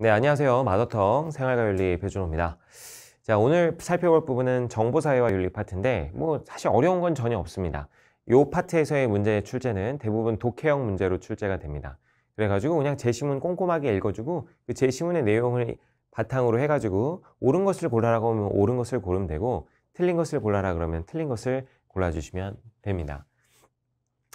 네, 안녕하세요. 마더텅 생활과 윤리 배준호입니다. 자, 오늘 살펴볼 부분은 정보사회와 윤리 파트인데 뭐 사실 어려운 건 전혀 없습니다. 요 파트에서의 문제 의 출제는 대부분 독해형 문제로 출제가 됩니다. 그래가지고 그냥 제시문 꼼꼼하게 읽어주고 그 제시문의 내용을 바탕으로 해가지고 옳은 것을 골라라고 하면 옳은 것을 고르면 되고 틀린 것을 골라라 그러면 틀린 것을 골라주시면 됩니다.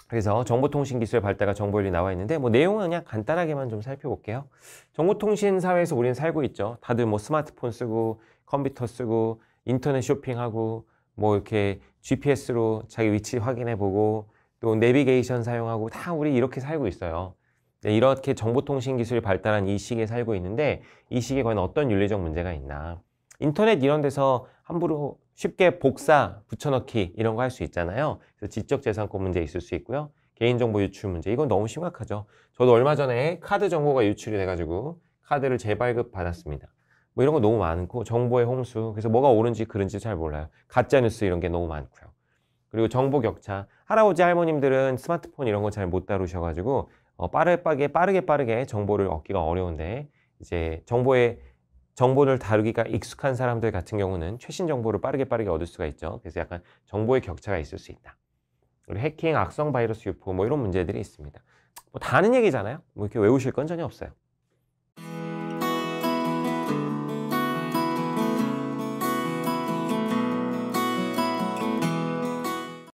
그래서 정보통신 기술의 발달과 정보윤리 나와 있는데 뭐 내용은 그냥 간단하게만 좀 살펴볼게요. 정보통신 사회에서 우리는 살고 있죠. 다들 뭐 스마트폰 쓰고 컴퓨터 쓰고 인터넷 쇼핑하고 뭐 이렇게 GPS로 자기 위치 확인해보고 또 내비게이션 사용하고 다 우리 이렇게 살고 있어요. 네, 이렇게 정보통신 기술이 발달한 이 시기에 살고 있는데 이 시기에 과연 어떤 윤리적 문제가 있나. 인터넷 이런 데서 함부로 쉽게 복사, 붙여넣기 이런 거 할 수 있잖아요. 그래서 지적재산권 문제 있을 수 있고요. 개인정보 유출 문제 이건 너무 심각하죠. 저도 얼마 전에 카드 정보가 유출이 돼가지고 카드를 재발급 받았습니다. 뭐 이런 거 너무 많고 정보의 홍수 그래서 뭐가 옳은지 그른지 잘 몰라요. 가짜 뉴스 이런 게 너무 많고요. 그리고 정보 격차 할아버지 할머님들은 스마트폰 이런 거 잘 못 다루셔가지고 어, 빠르게 빠르게 빠르게 정보를 얻기가 어려운데 이제 정보의 정보를 다루기가 익숙한 사람들 같은 경우는 최신 정보를 빠르게 빠르게 얻을 수가 있죠. 그래서 약간 정보의 격차가 있을 수 있다. 그리고 해킹, 악성 바이러스 유포 뭐 이런 문제들이 있습니다. 뭐 다는 얘기잖아요. 뭐 이렇게 외우실 건 전혀 없어요.